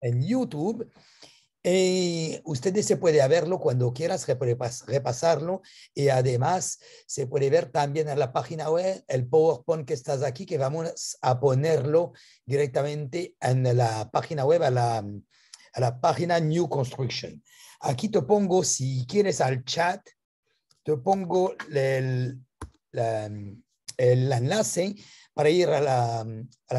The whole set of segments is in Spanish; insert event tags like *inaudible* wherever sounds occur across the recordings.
en YouTube. y eh, ustedes se puede verlo cuando quieras repasarlo y además se puede ver también en la página web el PowerPoint que estás aquí que vamos a ponerlo directamente en la página web a la, a la página New Construction. Aquí te pongo si quieres al chat te pongo el el enlace para ir a la,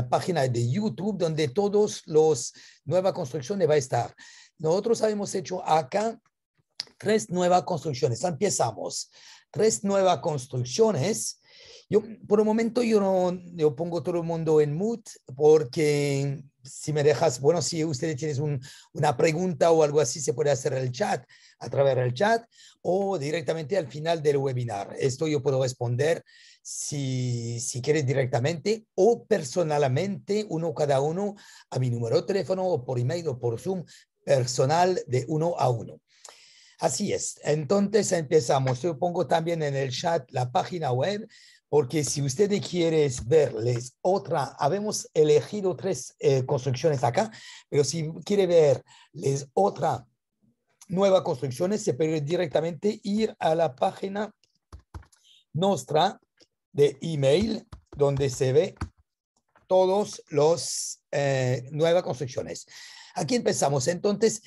página de YouTube donde todos los nuevas construcciones va a estar. Nosotros hemos hecho acá tres nuevas construcciones. Empezamos. Tres nuevas construcciones. Yo, por un momento yo no pongo todo el mundo en mood porque si me dejas, bueno, si ustedes tienen una pregunta o algo así, se puede hacer el chat a través del chat o directamente al final del webinar. Esto yo puedo responder si, si quieres directamente o personalmente, uno cada uno, a mi número de teléfono o por email o por Zoom, personal de uno a uno. Así es. Entonces empezamos. Yo pongo también en el chat la página web, porque si ustedes quieren verles otra, habemos elegido tres eh, construcciones acá, pero si quiere verles otra nueva construcción, se puede directamente ir a la página nuestra de email donde se ve todos los eh, nuevas construcciones. Aquí empezamos. Entonces,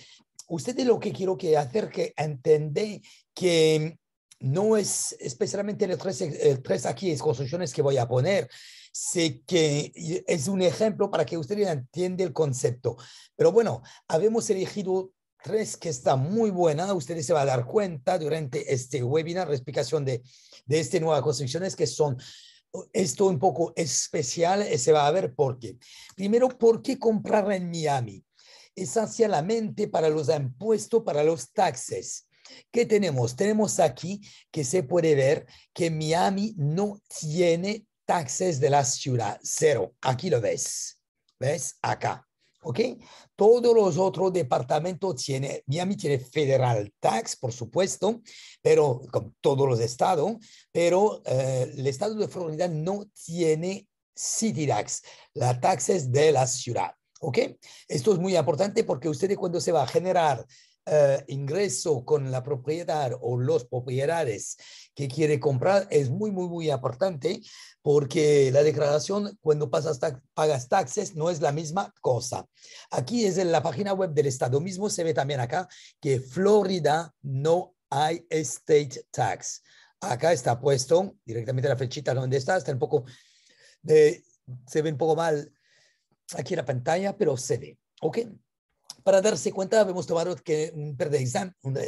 ustedes lo que quiero que hacer que entender que no es especialmente el tres el 3 aquí, es construcciones que voy a poner, sé que es un ejemplo para que ustedes entiendan el concepto. Pero bueno, habíamos elegido tres que está muy buena. ustedes se va a dar cuenta durante este webinar, la explicación de, de esta nueva construcción es que son esto un poco especial. Eh, se va a ver por qué. Primero, ¿por qué comprar en Miami? Esencialmente para los impuestos, para los taxes. ¿Qué tenemos? Tenemos aquí que se puede ver que Miami no tiene taxes de la ciudad, cero. Aquí lo ves. ¿Ves? Acá. ¿Ok? Todos los otros departamentos tienen, Miami tiene federal tax, por supuesto, pero con todos los estados, pero eh, el estado de Florida no tiene city tax, la taxes de la ciudad. ¿Ok? Esto es muy importante porque ustedes cuando se va a generar eh, ingreso con la propiedad o los propiedades que quiere comprar es muy, muy, muy importante porque la declaración cuando pasas pagas taxes no es la misma cosa. Aquí es en la página web del Estado mismo, se ve también acá que Florida no hay state tax. Acá está puesto directamente la flechita donde está, está un poco de, se ve un poco mal aquí en la pantalla, pero se ve. ¿Ok? para darse cuenta, vemos tomar que, mm,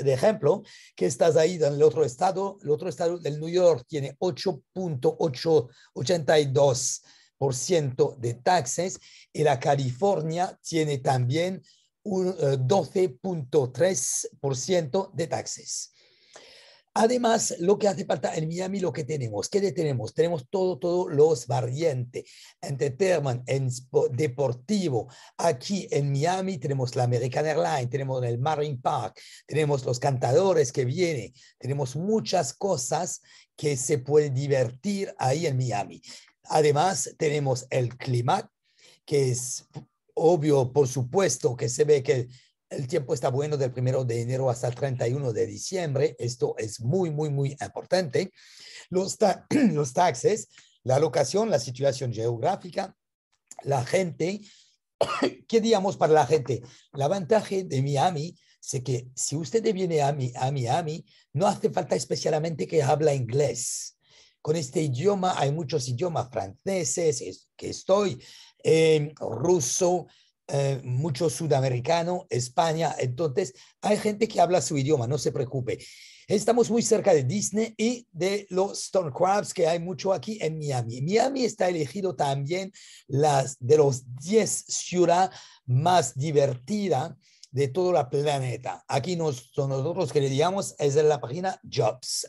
de ejemplo, que estás ahí en el otro estado, el otro estado del New York tiene 8.82% de taxes y la California tiene también un 12.3% eh, de taxes. Además, lo que hace falta en Miami, lo que tenemos, ¿qué tenemos? Tenemos todo, todos los variantes, entertainment, en deportivo. Aquí en Miami tenemos la American Airlines, tenemos el Marine Park, tenemos los cantadores que vienen, tenemos muchas cosas que se puede divertir ahí en Miami. Además, tenemos el clima, que es obvio, por supuesto, que se ve que el tiempo está bueno del primero de enero hasta el 31 de diciembre. Esto es muy, muy, muy importante. Los, *clears throat* los taxes, la locación, la situación geográfica, la gente. *clears throat* ¿Qué digamos para la gente? La ventaja de Miami es que si usted viene a, a Miami, no hace falta especialmente que habla inglés. Con este idioma hay muchos idiomas franceses, que estoy, eh, ruso, eh, mucho sudamericano, España, entonces hay gente que habla su idioma, no se preocupe. Estamos muy cerca de Disney y de los Stone Crabs que hay mucho aquí en Miami. Miami está elegido también las de los 10 ciudades más divertidas de todo el planeta. Aquí nos, nosotros que le digamos es la página Jobs.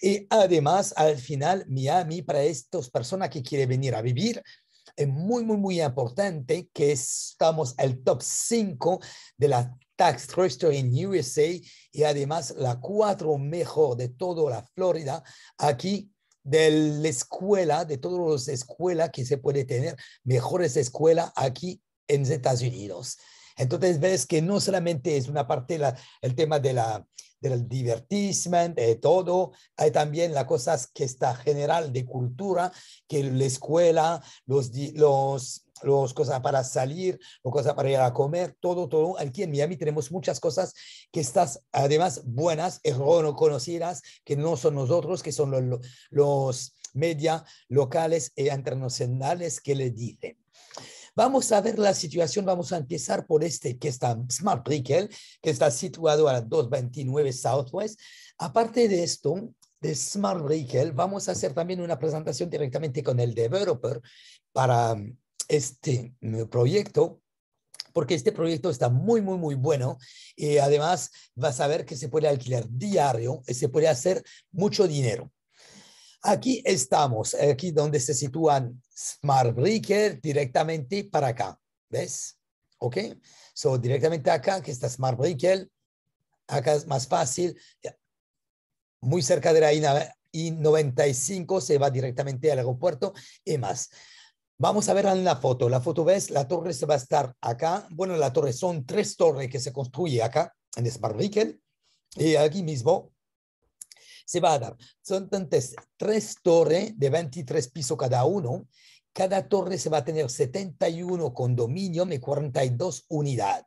Y además, al final, Miami, para estas personas que quieren venir a vivir, es muy, muy, muy importante que estamos el top 5 de la Tax Structure en USA y además la cuatro mejor de toda la Florida. Aquí de la escuela, de todas las escuelas que se puede tener, mejores escuelas aquí en Estados Unidos. Entonces ves que no solamente es una parte el tema de la del divertissement, de todo. Hay también las cosas que está general de cultura, que la escuela, los, los, los cosas para salir, o cosas para ir a comer, todo, todo. Aquí en Miami tenemos muchas cosas que están además, buenas, eh, conocidas, que no son nosotros, que son los, los media locales e internacionales que le dicen. Vamos a ver la situación, vamos a empezar por este que está Smart Brickell, que está situado a 229 Southwest. Aparte de esto, de Smart Brickell, vamos a hacer también una presentación directamente con el developer para um, este mm, proyecto porque este proyecto está muy, muy, muy bueno. Y eh, además vas a ver que se puede alquilar diario, y eh, se puede hacer mucho dinero. Aquí estamos, aquí donde se sitúan Smart Breaker directamente para acá. ¿Ves? ¿Ok? So, directamente acá, que está Smart Breaker. Acá es más fácil. Muy cerca de la I-95 se va directamente al aeropuerto y más. Vamos a ver en la foto. La foto ves, la torre se va a estar acá. Bueno, la torre son tres torres que se construye acá en Smart Breaker. Y aquí mismo se va a dar. Son entonces tres torres de 23 pisos cada uno. Cada torre se va a tener 71 condominios y 42 unidades.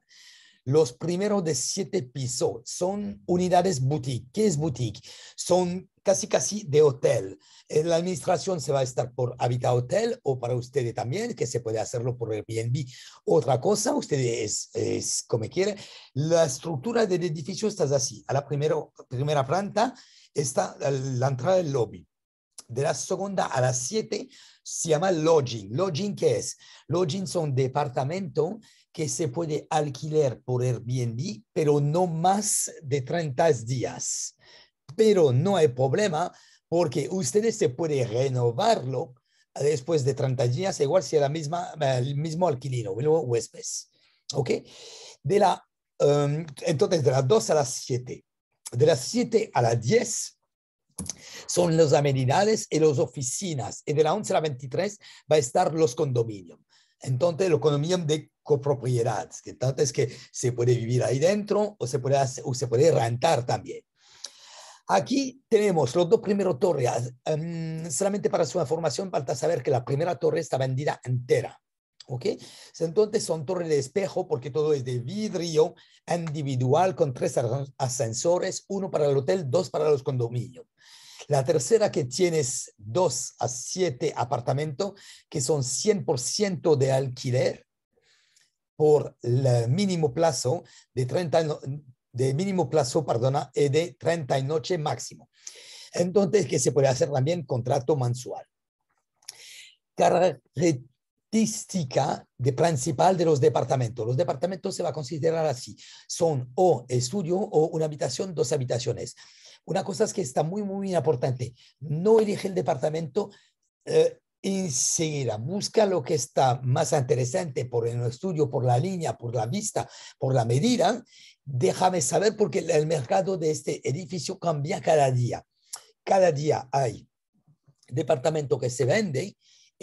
Los primeros de siete pisos son unidades boutique. ¿Qué es boutique? Son casi casi de hotel. Eh, la administración se va a estar por Habita Hotel o para ustedes también, que se puede hacerlo por Airbnb. Otra cosa, ustedes es, como quieren. La estructura del edificio está así. A la primera planta Está la entrada del lobby. De la segunda a las siete se llama lodging. ¿Lodging qué es? Lodging son departamento que se puede alquilar por Airbnb, pero no más de 30 días. Pero no hay problema porque ustedes se pueden renovarlo ah, después de 30 días, igual si la misma, el mismo alquilino, el huésped. ¿Ok? De la, em, entonces, de las dos a las 7 de las 7 a las 10 son las amenidades y las oficinas. Y de las 11 a las 23 va a estar los condominios. Entonces, los condominios de copropiedad, que tanto es que se puede vivir ahí dentro o se puede, se puede rentar también. Aquí tenemos los dos primeros torres. Ah, mm, solamente para su información, falta saber que la primera torre está vendida entera. ¿Ok? Entonces son torres de espejo porque todo es de vidrio individual con tres ascensores, uno para el hotel, dos para los condominios. La tercera que tienes dos a siete apartamentos que son 100% de alquiler por el mínimo plazo de 30, de mínimo plazo, perdona, eh, de 30 y noche máximo. Entonces, que se puede hacer también contrato mensual de principal de los departamentos. Los departamentos se va a considerar así. Son o estudio o una habitación, dos habitaciones. Una cosa es que está muy, muy importante. No elige el departamento eh, enseguida. Busca lo que está más interesante por el estudio, por la línea, por la vista, por la medida. Déjame saber porque el mercado de este edificio cambia cada día. Cada día hay departamento que se vende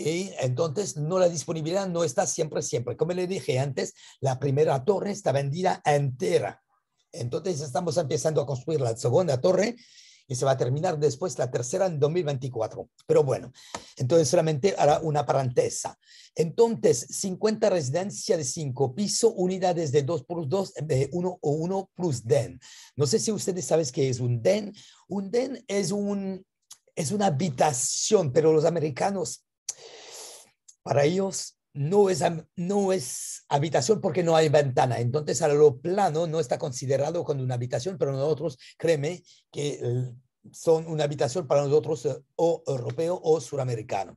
y entonces no la disponibilidad no está siempre, siempre. Como le dije antes, la primera torre está vendida entera. Entonces estamos empezando a construir la segunda torre y se va a terminar después la tercera en 2024. Pero bueno, entonces solamente hará una parentesa. Entonces, 50 residencias de 5 pisos, unidades de 2 por 2, de 1 o 1 plus DEN. No sé si ustedes saben qué es un DEN. Un DEN es un... Es una habitación, pero los americanos para ellos no es, no es habitación porque no hay ventana. Entonces, a lo plano no está considerado como una habitación, pero nosotros, créeme, que eh, son una habitación para nosotros eh, o europeo o suramericano.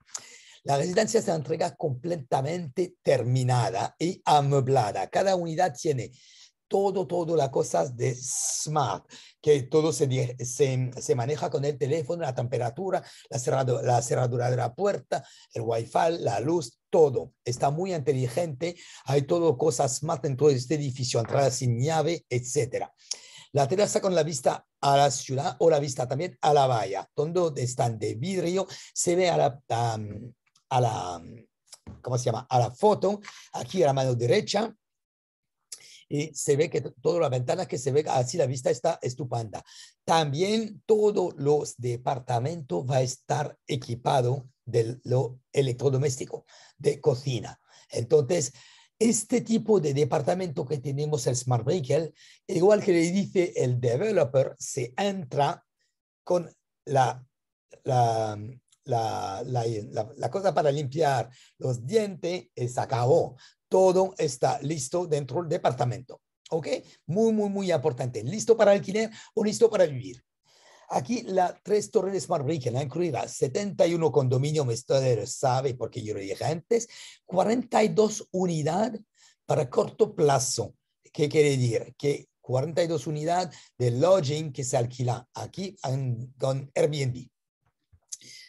La residencia se entrega completamente terminada y amueblada. Cada unidad tiene todo, todo las cosas de smart, que todo se, se, maneja con el teléfono, la temperatura, la, cerrado, la cerradura de la puerta, el wifi, la luz, todo. Está muy inteligente, hay todo cosas smart en todo este edificio, entrada sin llave, etcétera. La terraza con la vista a la ciudad o la vista también a la valla, donde están de vidrio, se ve a la, a la ¿cómo se llama? A la foto, aquí a la mano derecha, y se ve que todas las ventanas que se ve así la vista está estupenda. También todos los departamentos va a estar equipado de lo electrodoméstico de cocina. Entonces, este tipo de departamento que tenemos el Smart Vehicle, igual que le dice el developer, se entra con la, la, la, la cosa para limpiar los dientes, eh, se acabó todo está listo dentro del departamento. ¿Ok? Muy, muy, muy importante. ¿Listo para alquiler o listo para vivir? Aquí la Tres Torres Smart Bridge la incluida, 71 condominio, usted sabe porque yo lo dije antes, 42 unidades para corto plazo. ¿Qué quiere decir? Que 42 unidades de lodging que se alquila aquí en, con Airbnb.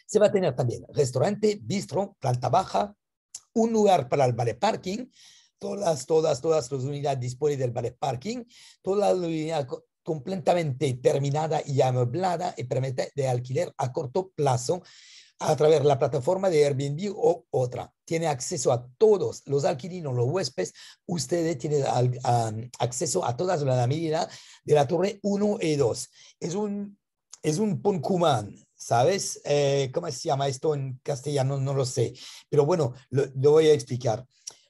Se va a tener también restaurante, bistro, planta baja, un lugar para el valet parking, todas, todas, todas las unidades disponibles del valet parking, toda la unidad completamente terminada y amueblada y permite de alquiler a corto plazo a través de la plataforma de Airbnb o otra. Tiene acceso a todos los alquilinos, los huéspedes. Ustedes tienen acceso a todas las medidas de la Torre 1 y 2. Es un, es un Punkuman ¿sabes? Eh, ¿Cómo se llama esto en castellano? No lo sé, pero bueno, lo, voy a explicar.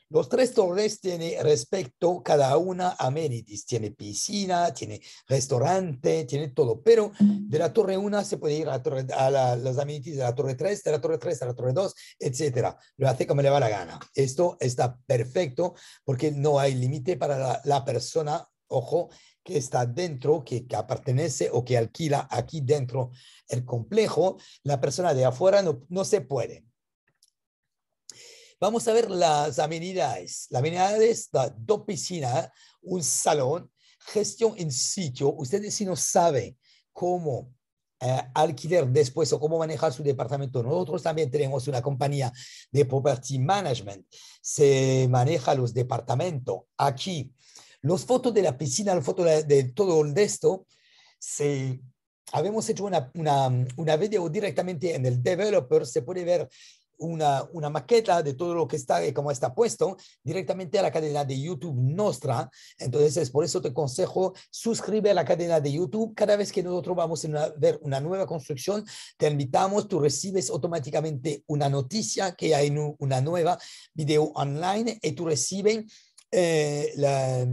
Los tres torres tienen respecto, cada una amenities, tiene piscina, tiene restaurante, tiene todo, pero de la torre 1 se puede ir a, las amenities de la torre 3, de la torre 3 a la torre 2, etcétera. Lo hace como le va la gana. Esto está perfecto porque no hay límite para la persona, ojo, que está dentro, que, que, pertenece o que alquila aquí dentro el complejo, la persona de afuera no, no se puede. Vamos a ver las amenidades. La amenidades, da dos piscinas, un salón, gestión en sitio. Ustedes si no saben cómo eh, alquilar después o cómo manejar su departamento. Nosotros también tenemos una compañía de property management. Se maneja los departamentos aquí las fotos de la piscina, las fotos de, todo esto, se, habíamos hecho una, una, una video directamente en el developer, se puede ver una, una, maqueta de todo lo que está, como está puesto, directamente a la cadena de YouTube nuestra. Entonces, por eso te aconsejo, suscribe a la cadena de YouTube. Cada vez que nosotros vamos a ver una nueva construcción, te invitamos, tú recibes automáticamente una noticia que hay una nueva video online y tú recibes eh, la,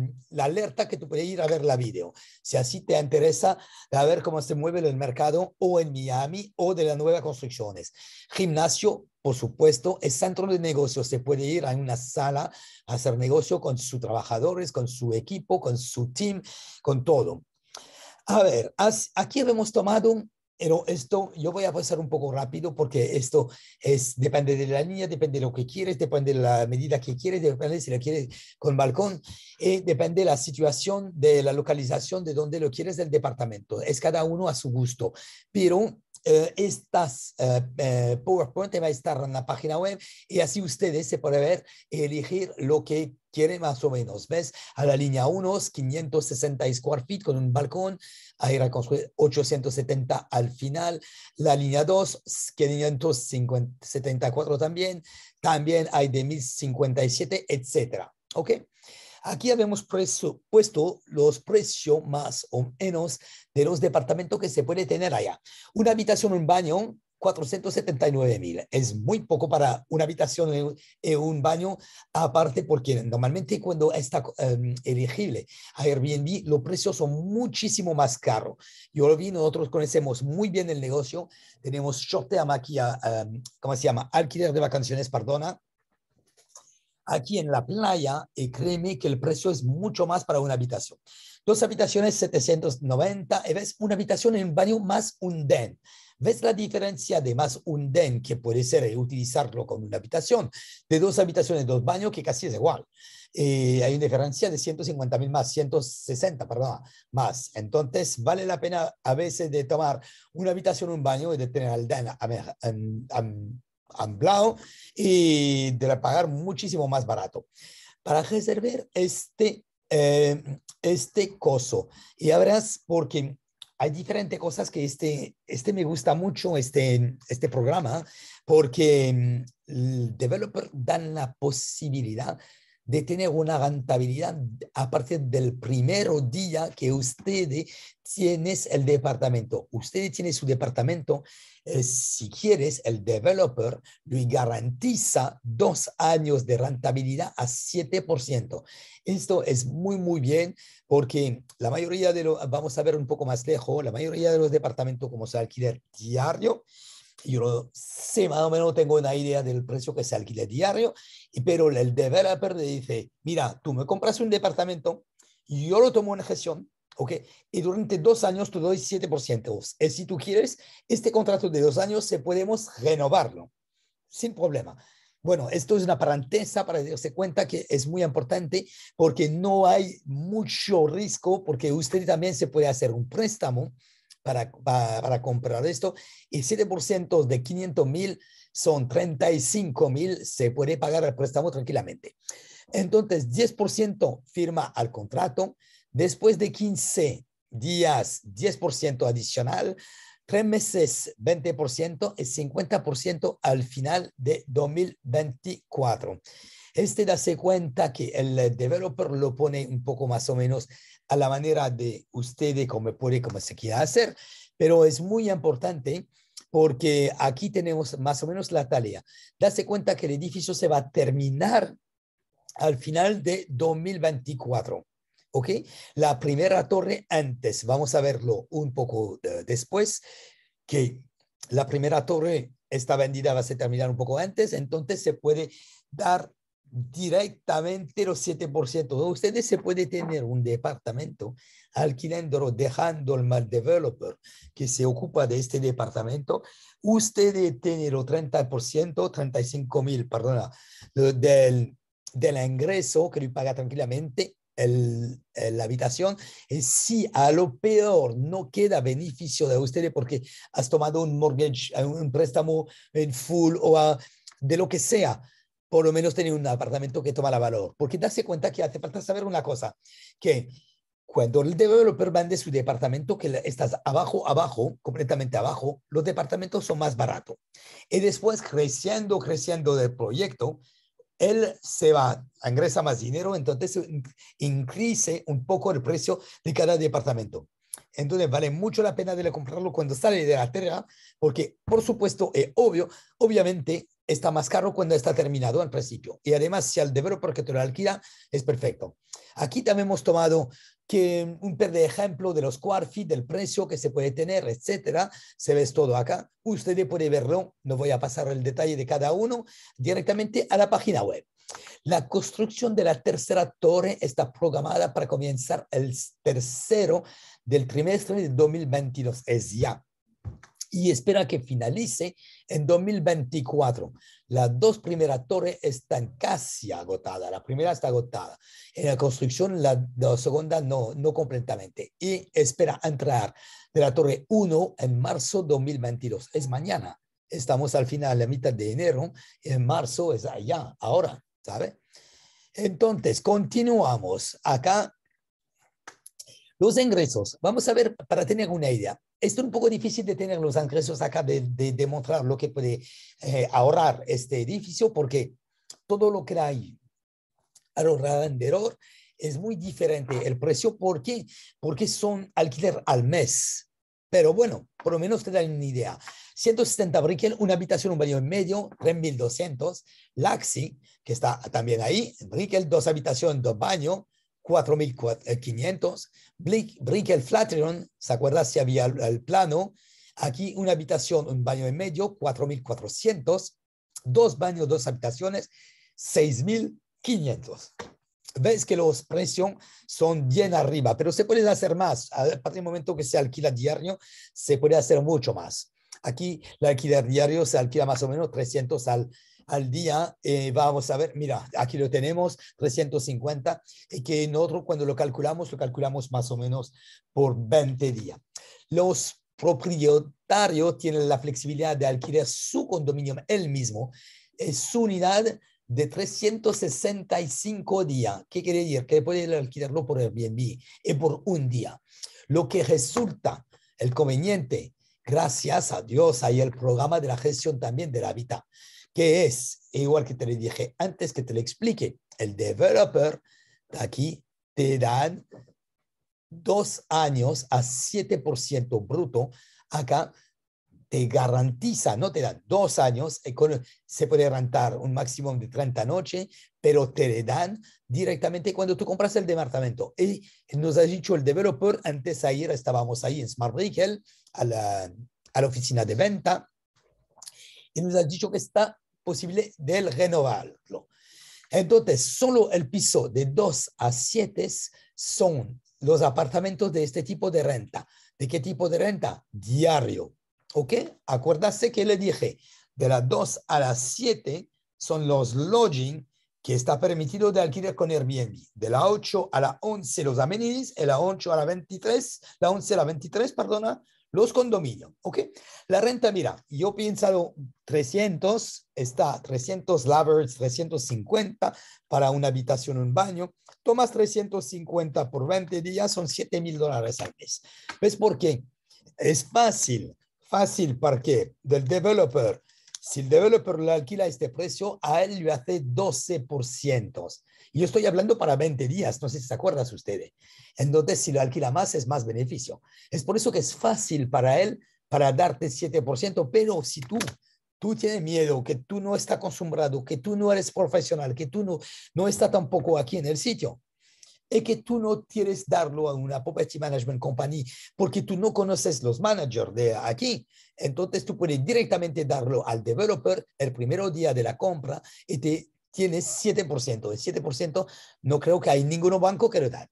alerta que tú puedes ir a ver la video. Si así te interesa a ver cómo se mueve el mercado o en Miami o de las nuevas construcciones. Gimnasio, por supuesto, es centro de negocios. Se puede ir a una sala a hacer negocio con sus trabajadores, con su equipo, con su team, con todo. A ver, aquí hemos tomado pero esto, yo voy a pasar un poco rápido porque esto es, depende de la línea, depende de lo que quieres, depende de la medida que quieres, depende si la quieres con balcón, eh, depende de la situación, de la localización, de dónde lo quieres del departamento. Es cada uno a su gusto. Pero eh, estas eh, eh PowerPoint va a estar en la página web y así ustedes se pueden ver y elegir lo que quieren más o menos. ¿Ves? A la línea 1, 560 square feet con un balcón, hay construir 870 al final. La línea 2, 574 también. También hay de 1057, etcétera. ¿Ok? Aquí habíamos puesto los precios más o menos de los departamentos que se puede tener allá. Una habitación, un baño, 479 mil. Es muy poco para una habitación y un baño, aparte porque normalmente cuando está em, elegible a Airbnb, los precios son muchísimo más caros. Yo lo vi, nosotros conocemos muy bien el negocio, tenemos short de em, ¿cómo se llama? Alquiler de vacaciones, perdona, aquí en la playa y créeme que el precio es mucho más para una habitación. Dos habitaciones, 790, y ves una habitación en un baño más un den. ¿Ves la diferencia de más un den que puede ser utilizarlo con una habitación? De dos habitaciones, dos baños, que casi es igual. Eh, hay una diferencia de 150 mil más, 160, perdón, más. Entonces, vale la pena a veces de tomar una habitación, un baño y de tener al den a, amblado y de pagar muchísimo más barato. Para reservar este, eh, este coso, y habrás porque hay diferentes cosas que este, este me gusta mucho, este, este programa, porque mm, el developer dan la posibilidad de tener una rentabilidad a partir del primer día que usted tiene el departamento. Usted tiene su departamento, eh, si quieres, el developer le garantiza dos años de rentabilidad a 7%. Esto es muy, muy bien porque la mayoría de los, vamos a ver un poco más lejos, la mayoría de los departamentos como se alquiler diario, yo lo sé más o menos, tengo una idea del precio que se alquila diario, pero el developer le dice, mira, tú me compras un departamento, yo lo tomo en gestión, ¿ok? Y durante dos años te doy 7%. Y eh, si tú quieres, este contrato de dos años se podemos renovarlo, sin problema. Bueno, esto es una parentesa para darse cuenta que es muy importante porque no hay mucho riesgo, porque usted también se puede hacer un préstamo para, comprar esto y 7% de 500 mil son 35 mil, se puede pagar el préstamo tranquilamente. Entonces, 10% firma al contrato, después de 15 días, 10% adicional, tres meses, 20% y 50% al final de 2024. Este da cuenta que el developer lo pone un poco más o menos a la manera de ustedes, como puede, como se quiera hacer, pero es muy importante porque aquí tenemos más o menos la tarea. Dase cuenta que el edificio se va a terminar al final de 2024. ¿Ok? La primera torre antes, vamos a verlo un poco eh, después, que la primera torre está vendida, va a terminar un poco antes, entonces se puede dar directamente los 7%. Ustedes se puede tener un departamento alquilándolo, dejando el mal developer que se ocupa de este departamento. Ustedes tienen el 30%, 35 mil, perdona, del, ingreso que le paga tranquilamente la habitación. Y eh, si a lo peor no queda beneficio de ustedes porque has tomado un mortgage, un préstamo en full o de lo que sea, por lo menos tener un apartamento que toma la valor. Porque darse cuenta que hace falta saber una cosa, que cuando el developer vende su departamento, que estás abajo, abajo, completamente abajo, los departamentos son más baratos. Y después, creciendo, creciendo del proyecto, él se va, ingresa más dinero, entonces increase un poco el precio de cada departamento. Entonces vale mucho la pena de comprarlo cuando sale de la tierra, porque por supuesto, es obvio, obviamente está más caro cuando está terminado al principio. Y además, si al developer porque te lo alquila es perfecto. Aquí también hemos tomado que un par de ejemplos de los cuartos del precio que se puede tener, etcétera. Se ve todo acá. Usted puede verlo. No voy a pasar el detalle de cada uno directamente a la página web. La construcción de la tercera torre está programada para comenzar el tercero del trimestre de 2022. Es ya y espera que finalice en 2024. Las dos primeras torres están casi agotadas. La primera está agotada. En la construcción, la, segunda no, no completamente. Y espera entrar de la torre 1 en marzo 2022. Es mañana. Estamos al final, la mitad de enero. En marzo es allá, ahora, ¿sabe? Entonces, continuamos. Acá, los ingresos. Vamos a ver, para tener una idea, es un poco difícil de tener los ingresos acá, de, demostrar lo que puede eh, ahorrar este edificio, porque todo lo que hay ahorrado en error es muy diferente el precio. ¿Por qué? Porque son alquiler al mes. Pero bueno, por lo menos te dan una idea. 170 brickel, una habitación, un baño en medio, 3.200. Laxi, que está también ahí, brickel, dos habitaciones, dos baños, 4.500. Brickel Flatiron, ¿se acuerda si había el plano? Aquí una habitación, un baño en medio, 4.400. Dos baños, dos habitaciones, 6.500. Ves que los precios son bien arriba, pero se puede hacer más. A partir del momento que se alquila diario, se puede hacer mucho más. Aquí el alquiler diario se alquila más o menos 300 al al día, eh, vamos a ver, mira, aquí lo tenemos, 350, y que otro, cuando lo calculamos, lo calculamos más o menos por 20 días. Los propietarios tienen la flexibilidad de alquilar su condominio él mismo, su unidad de 365 días. ¿Qué quiere decir? Que puede alquilarlo por Airbnb y eh, por un día. Lo que resulta el conveniente, gracias a Dios, hay el programa de la gestión también de la que es? Igual que te le dije antes que te lo explique, el developer de aquí te dan dos años a 7% bruto. Acá te garantiza, no te dan dos años, eh, se puede rentar un máximo de 30 noches, pero te le dan directamente cuando tú compras el departamento. Y nos ha dicho el developer, antes ayer estábamos ahí en Smart Vehicle, a la, a la oficina de venta, y nos ha dicho que está posible del renovarlo. Entonces, solo el piso de 2 a 7 son los apartamentos de este tipo de renta. ¿De qué tipo de renta? Diario. ¿Ok? Acuérdase que le dije, de las 2 a las 7 son los lodging que está permitido de alquiler con Airbnb. De la 8 a la 11 los amenities, de la 8 a la 23, la 11 a la 23, perdona, los condominios, ¿ok? La renta, mira, yo he pensado 300, está 300 lovers, 350 para una habitación, un baño. Tomas 350 por 20 días, son 7 mil dólares al mes. ¿Ves por qué? Es fácil, fácil, ¿para qué? Del developer si el developer lo alquila a este precio, a él le hace 12%. Y yo estoy hablando para 20 días, no sé si se acuerdan ustedes. Entonces, si lo alquila más, es más beneficio. Es por eso que es fácil para él para darte 7%, pero si tú tú tienes miedo, que tú no estás acostumbrado, que tú no eres profesional, que tú no, no estás tampoco aquí en el sitio es que tú no quieres darlo a una property management company porque tú no conoces los managers de aquí. Entonces tú puedes directamente darlo al developer el primer día de la compra y te tienes 7%. El 7% no creo que hay ningún banco que lo da.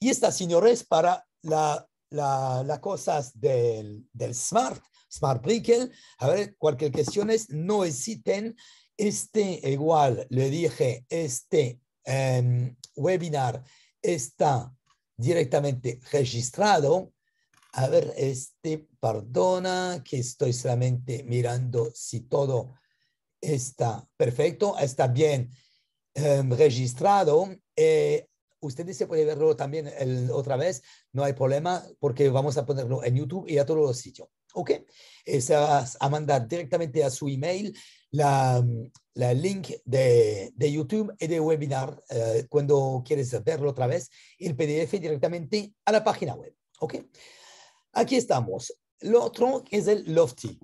Y estas señores, para las cosas del, Smart, Smart Brickle, a ver, cualquier cuestión es, no existen. Este igual, le dije, este, em, webinar está directamente registrado. A ver, este, perdona que estoy solamente mirando si todo está perfecto, está bien em, registrado. Eh, ustedes se pueden verlo también otra vez, no hay problema porque vamos a ponerlo en YouTube y a todos los sitios. ¿Ok? Se va a mandar directamente a su email la, link de, YouTube y de webinar eh, cuando quieres verlo otra vez, el PDF directamente a la página web. ¿Ok? Aquí estamos. Lo otro es el Lofty.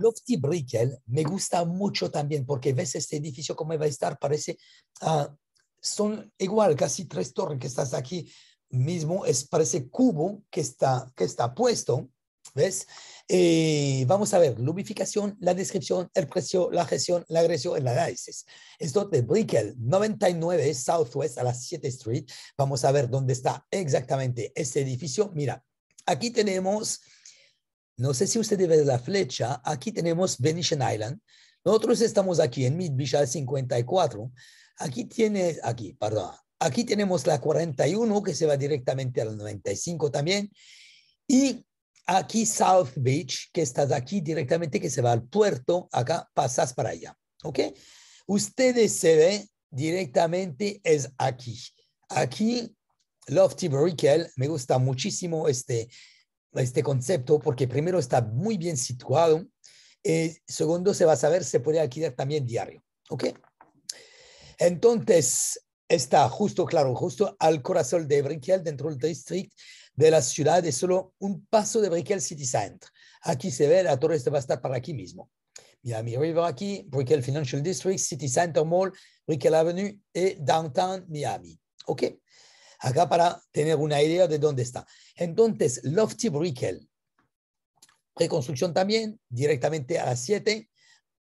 Lofty Brickell me gusta mucho también porque ves este edificio como va a estar, parece, ah, son igual, casi tres torres que estás aquí mismo, es, parece cubo que está, que está puesto ¿Ves? Eh, vamos a ver, lubrificación, la descripción, el precio, la gestión, la agresión, el análisis. Esto de Brickell, 99 Southwest a la 7 Street. Vamos a ver dónde está exactamente este edificio. Mira, aquí tenemos, no sé si usted ve la flecha, aquí tenemos Venetian Island. Nosotros estamos aquí en Beach al 54. Aquí tiene, aquí, perdón, aquí tenemos la 41 que se va directamente al 95 también. Y aquí South Beach, que estás aquí directamente, que se va al puerto, acá pasas para allá, ¿ok? Ustedes se ve directamente es aquí. Aquí, Lofty Brickell, me gusta muchísimo este, este concepto porque primero está muy bien situado, eh, segundo se va a saber, se puede alquilar también diario, ¿ok? Entonces, está justo, claro, justo al corazón de Brickell, dentro del district de la ciudad, es solo un paso de Brickell City Center. Aquí se ve, la torre esta va a estar para aquí mismo. Miami River aquí, Brickell Financial District, City Center Mall, Brickell Avenue y Downtown Miami. ¿Ok? Acá para tener una idea de dónde está. Entonces, Lofty Brickell, reconstrucción también, directamente a las 7,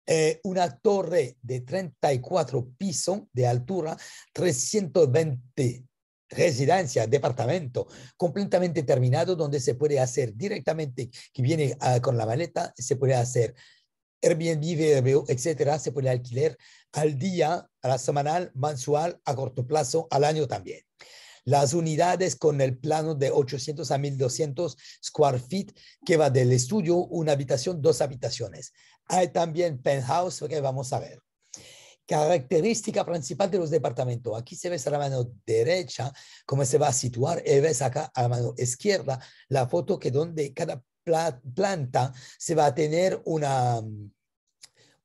eh, una torre de 34 pisos de altura, 320 residencias, departamento completamente terminado donde se puede hacer directamente, que viene ah, con la maleta, se puede hacer Airbnb, etcétera, se puede alquilar al día, a la semanal, mensual, a corto plazo, al año también. Las unidades con el plano de 800 a 1200 square feet que va del estudio, una habitación, dos habitaciones. Hay también penthouse que vamos a ver. Característica principal de los departamentos. Aquí se ve a la mano derecha cómo se va a situar y ves acá a la mano izquierda la foto que donde cada planta se va a tener una,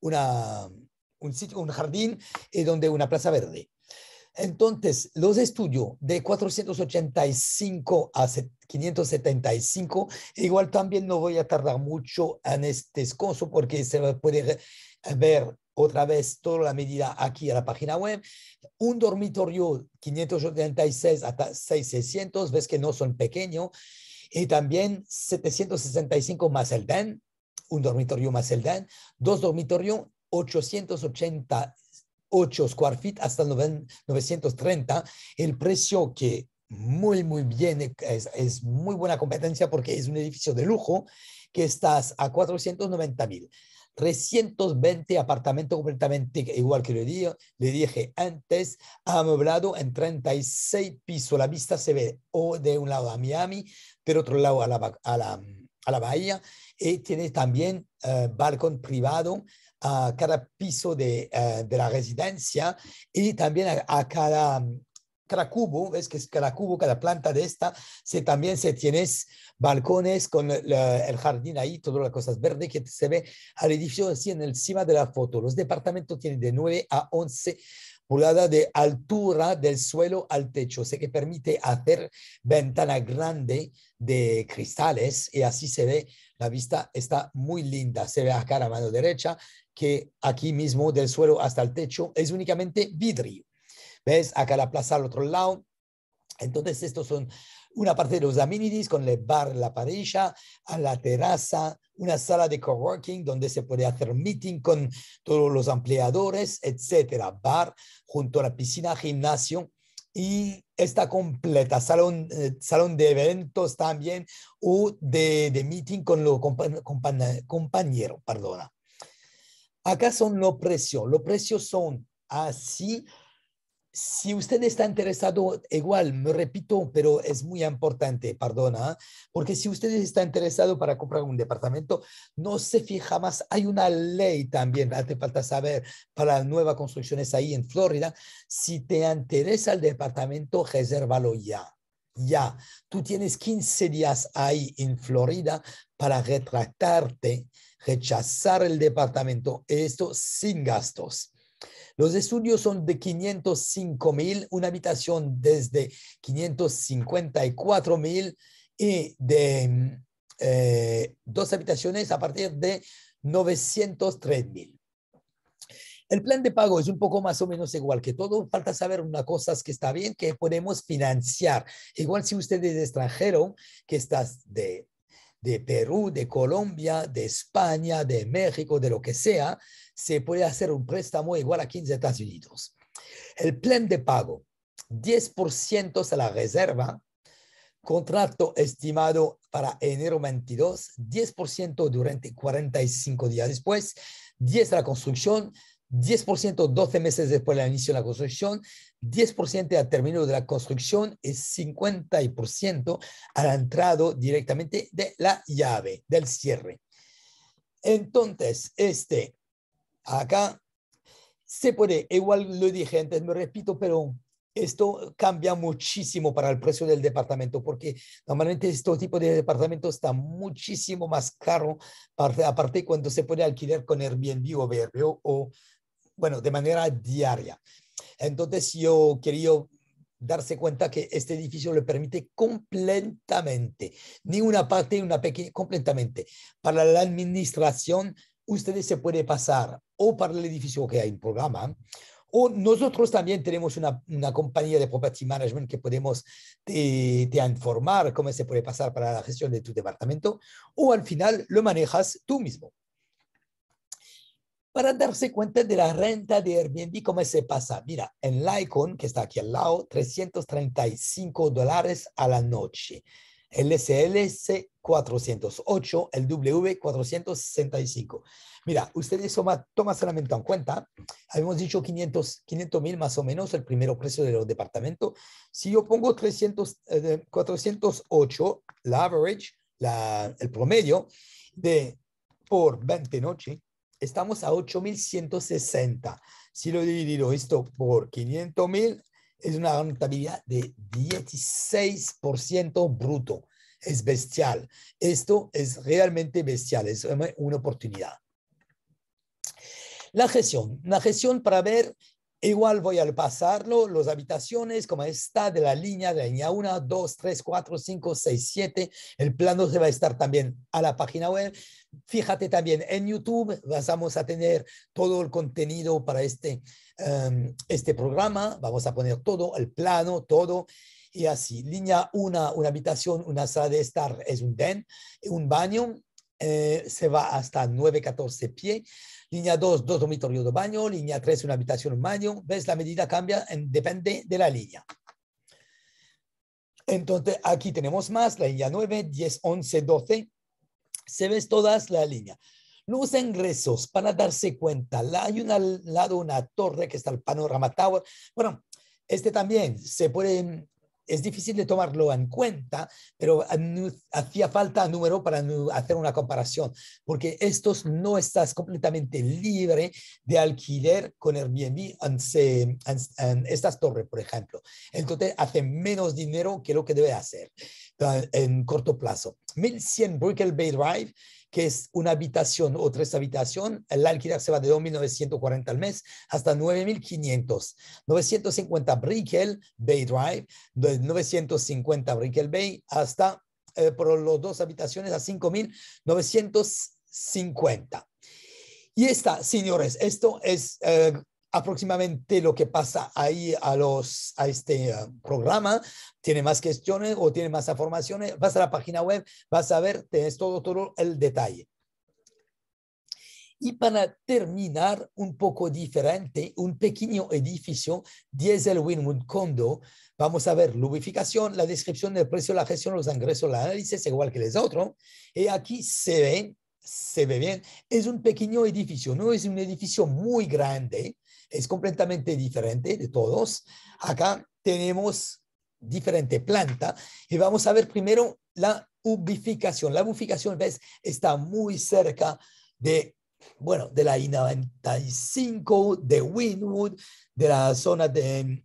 una, un, sitio, un jardín y eh, donde una plaza verde. Entonces, los estudios de 485 a 575, igual también no voy a tardar mucho en este escoso porque se puede eh, ver otra vez toda la medida aquí en la página web. Un dormitorio 586 hasta 6600, ves que no son pequeños. Y también 765 más el DEN, un dormitorio más el DEN, dos dormitorios 880 8 square feet hasta 930, el precio que muy, muy bien, es, muy buena competencia porque es un edificio de lujo que estás a 490 mil. 320 apartamentos completamente igual que le dije, le dije antes, amueblado en 36 pisos. La vista se ve o de un lado a Miami, del otro lado a la, a la, bahía. Y eh, tiene también eh, balcón privado a cada piso eh, de, la residencia y también a, mm, cada, cubo, ves que es cada cubo, cada planta de esta, se, también se tienes balcones con el jardín ahí, todas las cosas verdes que se ve al edificio así en el cima de la foto. Los departamentos tienen de 9 a 11 pulgadas de altura del suelo al techo, o que permite hacer ventana grande de cristales y así se ve, la vista está muy linda, se ve acá a la mano derecha que aquí mismo del suelo hasta el techo es únicamente vidrio. ¿Ves? Acá la plaza al otro lado. Entonces, estos son una parte de los amenities con el bar, la parrilla, a la terraza, una sala de coworking donde se puede hacer meeting con todos los empleadores, etcétera. Bar junto a la piscina, gimnasio y está completa, salón, eh, de eventos también o de, meeting con los compañeros, compañero, perdona. Acá son los precios. Los precios son así. Si usted está interesado, igual, me repito, pero es muy importante, perdona, ¿ah? porque si usted está interesado para comprar un departamento, no se fija más. Hay una ley también, hace falta saber, para nuevas construcciones ahí en Florida. Si te interesa el departamento, resérvalo ya. Ya, tú tienes 15 días ahí en Florida para retractarte rechazar el departamento, esto sin gastos. Los estudios son de 505 mil, una habitación desde 554 mil y de eh, dos habitaciones a partir de 903 mil. El plan de pago es un poco más o menos igual que todo. Falta saber una cosa que está bien, que podemos financiar. Igual si usted es extranjero, que estás de de Perú, de Colombia, de España, de México, de lo que sea, se puede hacer un préstamo igual a 15 Estados Unidos. El plan de pago, 10% a la reserva, contrato estimado para enero 22, 10% durante 45 días después, 10 a la construcción, 10% 12 meses después del inicio de la construcción, 10% al término de la construcción y 50% al entrado directamente de la llave, del cierre. Entonces, este, acá se puede, igual lo dije antes, me repito, pero esto cambia muchísimo para el precio del departamento, porque normalmente este tipo de departamento está muchísimo más caro, aparte cuando se puede alquilar con Airbnb o BRO o, bueno, de manera diaria. Entonces yo quería darse cuenta que este edificio le permite completamente, ni una parte, ni una pequeña, completamente. Para la administración, ustedes se puede pasar o para el edificio que hay en programa, o nosotros también tenemos una, compañía de property management que podemos te, informar cómo se puede pasar para la gestión de tu departamento, o al final lo manejas tú mismo para darse cuenta de la renta de Airbnb, cómo se pasa. Mira, en Lycon, que está aquí al lado, 335 a la noche. El SLS 408, el W 465. Mira, ustedes toman solamente en cuenta, habíamos dicho 500 mil más o menos el primer precio de los departamentos. Si yo pongo 300, 408, eh, la average, el promedio de por 20 noches, estamos a 8.160. Si lo dividido esto por 500.000, es una rentabilidad de 16% bruto. Es bestial. Esto es realmente bestial. Es una oportunidad. La gestión. La gestión para ver Igual voy a pasarlo, las habitaciones, como está de la línea, de la línea 1, 2, 3, 4, 5, 6, 7. El plano se va a estar también a la página web. Fíjate también en YouTube, vamos a tener todo el contenido para este, em, este programa. Vamos a poner todo, el plano, todo. Y así, línea 1, una habitación, una sala de estar es un den, un baño, eh, se va hasta 9, 14 pies. Línea 2, dos dormitorios de baño. Línea 3, una habitación, un baño. ¿Ves? La medida cambia, en, depende de la línea. Entonces, aquí tenemos más, la línea 9, 10, 11, 12. Se ves todas la línea. Los ingresos, para darse cuenta, la, hay un, al lado una torre que está el panorama tower. Bueno, este también se puede es difícil de tomarlo en cuenta, pero hacía falta número para hacer una comparación, porque estos no estás completamente libre de alquiler con Airbnb en, estas torres, por ejemplo. Entonces, hace menos dinero que lo que debe hacer en corto plazo. 1100 Brickell Bay Drive que es una habitación o tres habitaciones. el alquiler se va de 2.940 al mes hasta 9.500. 950 Brickell Bay Drive, de 950 Brickell Bay hasta, eh, por los dos habitaciones, a 5.950. Y esta, señores, esto es eh, aproximadamente lo que pasa ahí a, los, a este eh, programa. Tiene más cuestiones o tiene más informaciones. Vas a la página web, vas a ver, tienes todo, todo el detalle. Y para terminar, un poco diferente, un pequeño edificio, Diesel Winwood Condo. Vamos a ver lubificación la descripción del precio, la gestión, los ingresos, el análisis, igual que los otros. Y eh, aquí se ve, se ve bien. Es un pequeño edificio, no es un edificio muy grande, es completamente diferente de todos. Acá tenemos diferente planta y vamos a ver primero la ubicación. La ubicación, ves, está muy cerca de, bueno, de la I-95, de Winwood, de la zona de,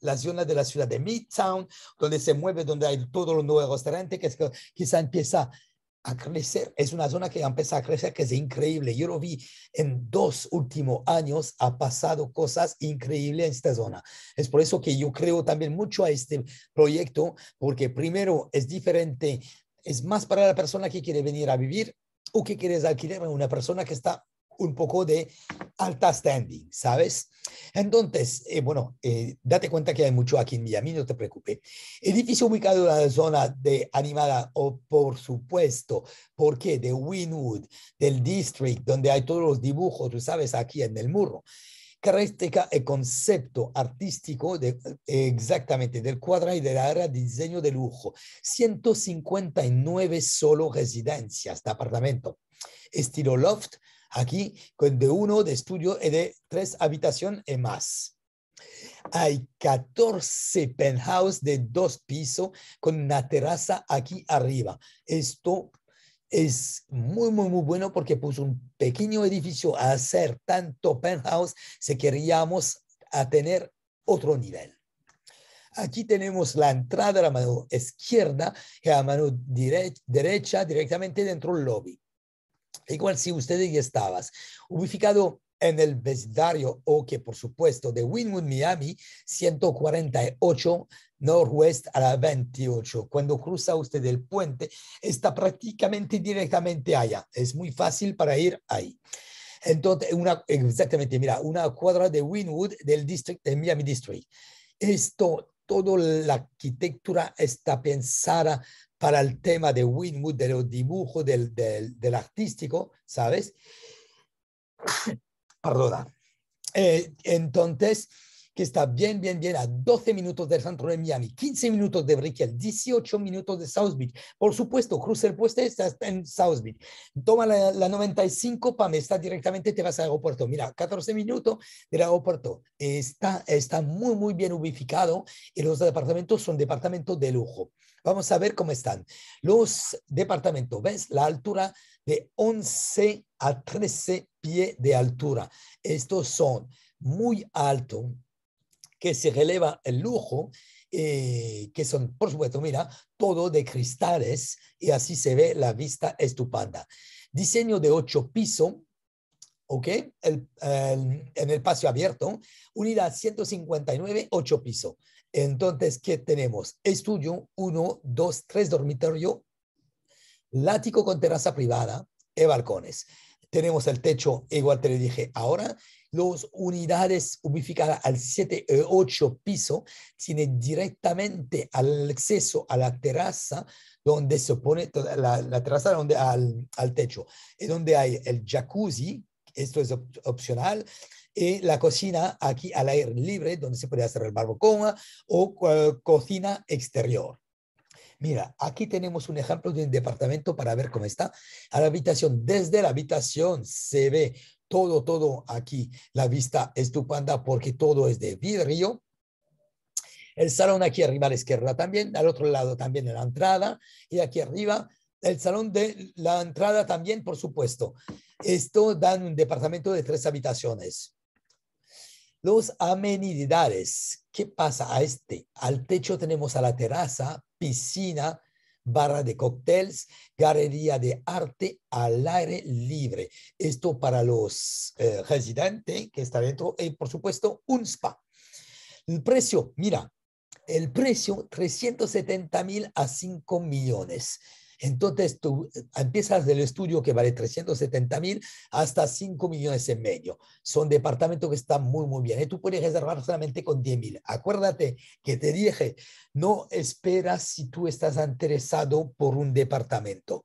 la de la ciudad de Midtown, donde se mueve, donde hay todos los nuevos restaurantes, que es quizá empieza crecer. Es una zona que empieza a crecer que es increíble. Yo lo vi en dos últimos años, ha pasado cosas increíbles en esta zona. Es por eso que yo creo también mucho a este proyecto, porque primero es diferente, es más para la persona que quiere venir a vivir o que quieres alquilar una persona que está un poco de alta standing, ¿sabes? Entonces, eh, bueno, eh, date cuenta que hay mucho aquí en Miami, no te preocupes. Edificio ubicado en la zona de animada, o por supuesto, porque de Winwood, del District, donde hay todos los dibujos, tú sabes, aquí en el muro característica el eh, concepto artístico de, exactamente del cuadra y la área de diseño de lujo. 159 solo residencias de apartamento. Estilo loft, Aquí, con de uno de estudio y eh, de tres habitaciones eh, y más. Hay 14 penthouse de dos pisos con una terraza aquí arriba. Esto es muy, muy, muy bueno porque puso un pequeño edificio a hacer tanto penthouse si queríamos a tener otro nivel. Aquí tenemos la entrada a la mano izquierda y la mano derecha directamente dentro del lobby. Igual si ustedes ya estabas ubicado en el vecindario o que por supuesto de Winwood, Miami, 148 Northwest a la 28. Cuando cruza usted el puente, está prácticamente directamente allá. Es muy fácil para ir ahí. Entonces, una, exactamente, mira, una cuadra de Winwood del district, de Miami District. Esto, toda la arquitectura está pensada para el tema de Winwood, de los dibujos, del, del, del artístico, ¿sabes? *coughs* Perdona. Eh, entonces, que está bien, bien, bien, a 12 minutos del centro de Miami, 15 minutos de Brickell, 18 minutos de South Beach. Por supuesto, cruce el puente está en South Beach. Toma la, 95 para está directamente, te vas al aeropuerto. Mira, 14 minutos del aeropuerto. Está, está muy, muy bien ubicado y los departamentos son departamentos de lujo. Vamos a ver cómo están. Los departamentos, ¿ves? La altura de 11 a 13 pies de altura. Estos son muy altos, que se releva el lujo, eh, que son, por supuesto, mira, todo de cristales y así se ve la vista estupenda. Diseño de ocho pisos, ¿ok? en el espacio abierto, unidad 159, ocho pisos. Entonces, ¿qué tenemos? Estudio, uno, dos, tres dormitorio, látigo con terraza privada y balcones. Tenemos el techo, igual te le dije ahora, las unidades ubicadas al 7 8 piso tiene directamente al acceso a la terraza donde se pone la, la terraza donde, al, techo es donde hay el jacuzzi, esto es opcional, y la cocina aquí al aire libre, donde se puede hacer el barbacoa ah, o ah, cocina exterior. Mira, aquí tenemos un ejemplo de un departamento para ver cómo está. A la habitación, desde la habitación se ve todo, todo aquí. La vista estupenda porque todo es de vidrio. El salón aquí arriba a la izquierda también, al otro lado también en la entrada y aquí arriba el salón de la entrada también, por supuesto. Esto da un departamento de tres habitaciones. Los amenidades, ¿qué pasa a este? Al techo tenemos a la terraza, piscina, barra de cócteles, galería de arte al aire libre. Esto para los eh, residentes que están dentro y por supuesto un spa. El precio, mira, el precio 370 mil a 5 millones. Entonces tú eh, empiezas del estudio que vale 370 mil hasta 5 millones en medio. Son departamentos que están muy, muy bien. Y ¿eh? tú puedes reservar solamente con 10 mil. Acuérdate que te dije, no esperas si tú estás interesado por un departamento.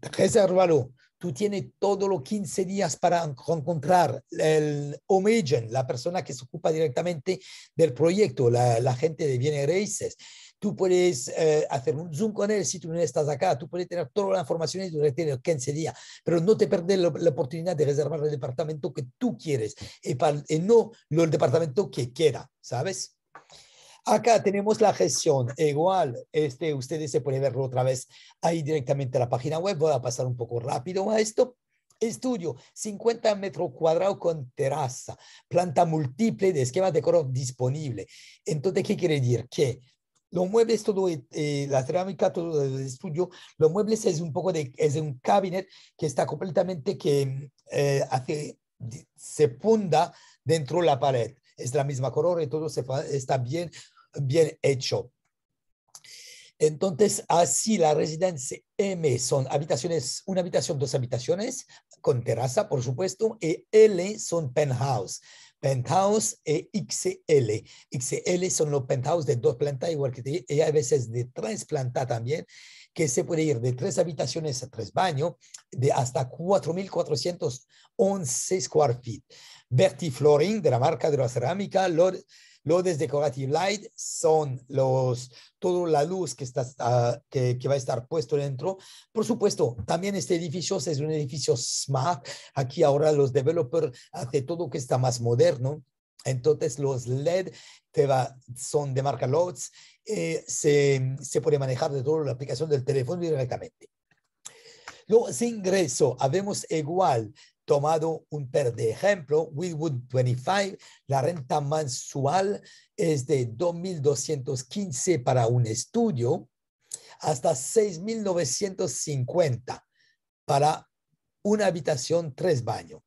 Resérvalo tú tienes todos los 15 días para encontrar el home la persona que se ocupa directamente del proyecto, la, la gente de bienes raíces tú puedes eh, hacer un Zoom con él si tú no estás acá, tú puedes tener todas las informaciones durante 15 días, pero no te perder la, oportunidad de reservar el departamento que tú quieres y, eh, para, eh, no el departamento que quiera, ¿sabes? Acá tenemos la gestión. Igual, este, ustedes se pueden verlo otra vez ahí directamente a la página web. Voy a pasar un poco rápido a esto. Estudio, 50 metros cuadrados con terraza, planta múltiple de esquema de color disponible. Entonces, ¿qué quiere decir? Que los muebles, todo, eh, eh, la cerámica, todo el estudio, los muebles es un poco de, es un cabinet que está completamente que eh, hace, se funda dentro de la pared. Es la misma color y todo está bien, bien hecho. Entonces, así la residencia M son habitaciones, una habitación, dos habitaciones, con terraza, por supuesto, y L son penthouse penthouse e XL. XL son los penthouse de dos plantas, igual que y a veces de tres plantas también, que se puede ir de tres habitaciones a tres baños, de hasta 4.411 square feet. Berti Flooring, de la marca de la cerámica, Lord, Lodes Decorative Light son los, toda la luz que, está, ah, que, va a estar puesto dentro. Por supuesto, también este edificio es un edificio smart. Aquí ahora los developers hacen todo que está más moderno. Entonces los LED te va, son de marca Lodes. Eh, se, se puede manejar de toda la aplicación del teléfono directamente. Los ingresos, habemos igual tomado un par de ejemplo, Willwood 25, la renta mensual es de 2.215 para un estudio hasta 6.950 para una habitación, tres baños.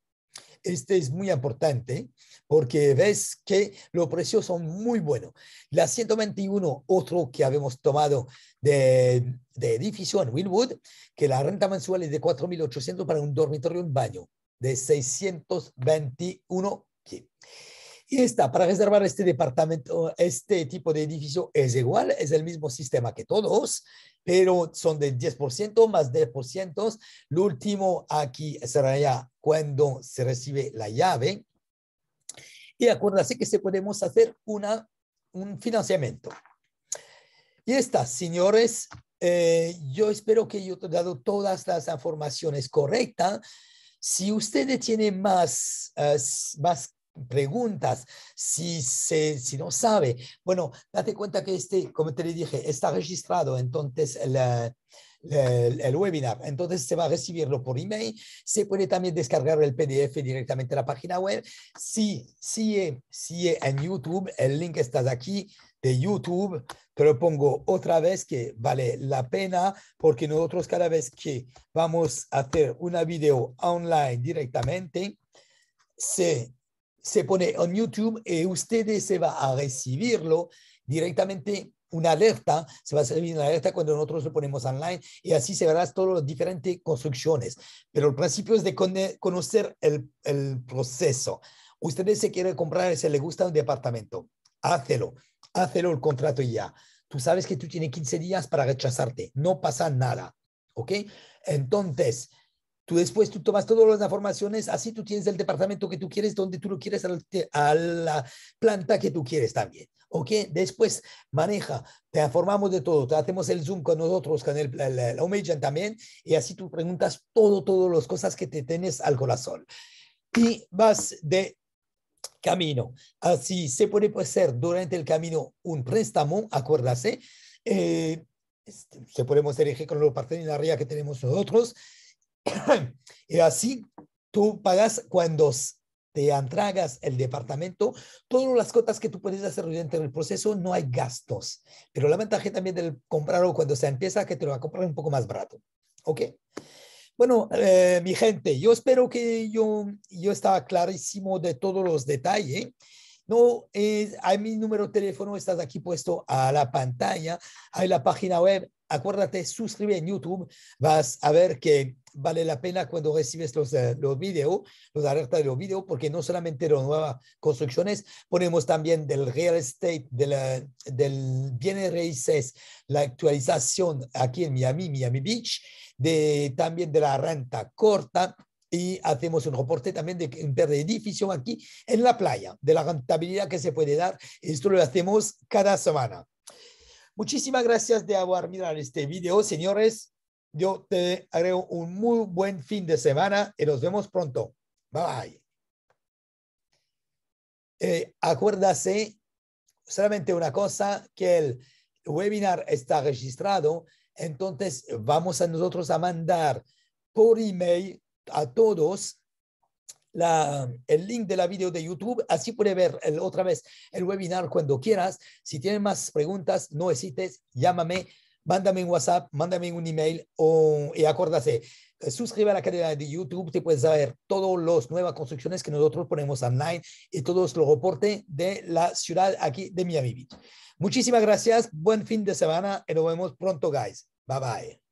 Este es muy importante porque ves que los precios son muy buenos. La 121, otro que habíamos tomado de, de edificio en Willwood, que la renta mensual es de 4.800 para un dormitorio y un baño de 621 pies. Y está, para reservar este departamento, este tipo de edificio es igual, es el mismo sistema que todos, pero son del 10% más 10%. Lo último aquí será ya cuando se recibe la llave. Y acuérdense que se podemos hacer una, un financiamiento. Y está, señores, eh, yo espero que yo te he dado todas las informaciones correctas. Si ustedes tienen más, eh, más preguntas, si, se, si no sabe, bueno, date cuenta que este, como te le dije, está registrado, entonces eh, el, el, webinar, entonces se va a recibirlo por email, se puede también descargar el PDF directamente a la página web, si, si, si en YouTube, el link está aquí, de YouTube, pero pongo otra vez que vale la pena porque nosotros cada vez que vamos a hacer una video online directamente, se, pone en YouTube y ustedes se va a recibirlo directamente una alerta, se va a recibir una alerta cuando nosotros lo ponemos online y así se verás todas las diferentes construcciones. Pero el principio es de conocer el, proceso. Ustedes se quieren comprar, se les gusta un departamento Hácelo, hácelo el contrato ya. Tú sabes que tú tienes 15 días para rechazarte, no pasa nada, ¿ok? Entonces, tú después tú tomas todas las informaciones, así tú tienes el departamento que tú quieres, donde tú lo quieres, a la planta que tú quieres también, ¿ok? Después maneja, te informamos de todo, te hacemos el Zoom con nosotros, con el, el, también, y así tú preguntas todo, todas las cosas que te tienes al corazón. Y vas de camino. Así ah, se puede hacer durante el camino un préstamo, acuérdase. Eh, este, se podemos elegir con los partenarios que tenemos nosotros. *coughs* y así tú pagas cuando te entregas el departamento, todas las cotas que tú puedes hacer durante el proceso, no hay gastos. Pero la ventaja también del comprarlo cuando se empieza que te lo va a comprar un poco más barato. ¿Ok? Bueno, eh, mi gente, yo espero que yo, yo estaba clarísimo de todos los detalles. No, hay mi número de teléfono, estás aquí puesto a la pantalla, hay la página web. Acuérdate, suscribe en YouTube, vas a ver que vale la pena cuando recibes los, eh, los videos, los alertas de los videos, porque no solamente las nuevas construcciones, ponemos también del real estate, de del bienes raíces, la actualización aquí en Miami, Miami Beach también de la renta corta y hacemos un reporte también de edificio aquí en la playa, de la rentabilidad que se puede dar. Esto lo hacemos cada semana. Muchísimas gracias de haber mirado este video, señores. Yo te agrego un muy buen fin de semana y nos vemos pronto. Bye bye. Eh, acuérdase solamente una cosa, que el webinar está registrado entonces, vamos a nosotros a mandar por email a todos el link de la video de YouTube. Así puede ver otra vez el webinar cuando quieras. Si tienes más preguntas, no hesites, llámame, mándame un WhatsApp, mándame un email o, y acuérdate, eh, suscribe a la cadena de YouTube, te puedes ver todas las nuevas construcciones que nosotros ponemos online y todos los reportes de la ciudad aquí de Miami Beach. Muchísimas gracias, buen fin de semana y nos vemos pronto, guys. Bye bye.